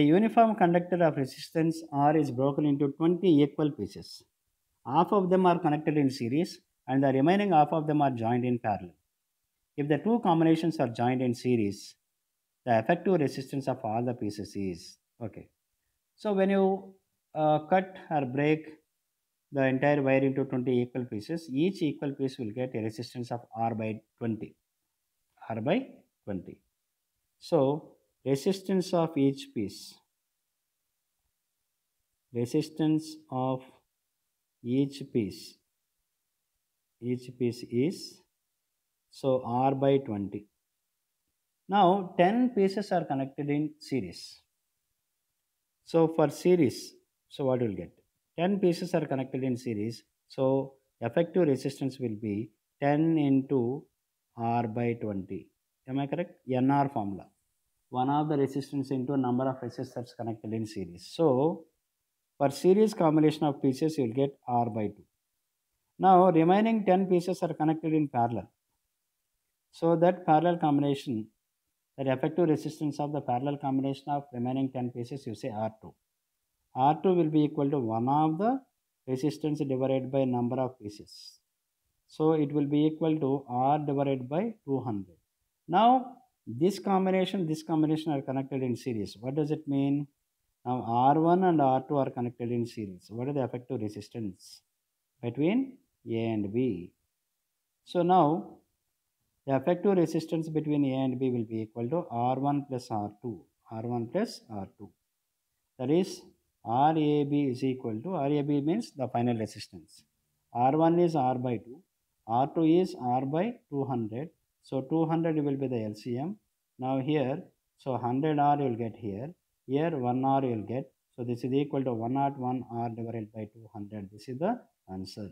A uniform conductor of resistance R is broken into 20 equal pieces. Half of them are connected in series and the remaining half of them are joined in parallel. If the two combinations are joined in series, the effective resistance of all the pieces is okay. So when you uh, cut or break the entire wire into 20 equal pieces, each equal piece will get a resistance of R by 20. R by 20. So resistance of each piece resistance of each piece each piece is so R by 20 now 10 pieces are connected in series so for series so what you'll get 10 pieces are connected in series so effective resistance will be 10 into R by 20 am I correct NR formula one of the resistance into a number of resistors connected in series. So, for series combination of pieces, you will get R by 2. Now, remaining 10 pieces are connected in parallel. So, that parallel combination, the effective resistance of the parallel combination of remaining 10 pieces, you say R2. R2 will be equal to 1 of the resistance divided by number of pieces. So, it will be equal to R divided by 200. Now, this combination this combination are connected in series what does it mean now r1 and r2 are connected in series what is the effective resistance between a and b so now the effective resistance between a and b will be equal to r1 plus r2 r1 plus r2 that is rab is equal to rab means the final resistance r1 is r by 2 r2 is r by 200 so 200 will be the LCM. Now here, so 100 R you will get here. Here 1 R you will get. So this is equal to 101 R divided by 200. This is the answer.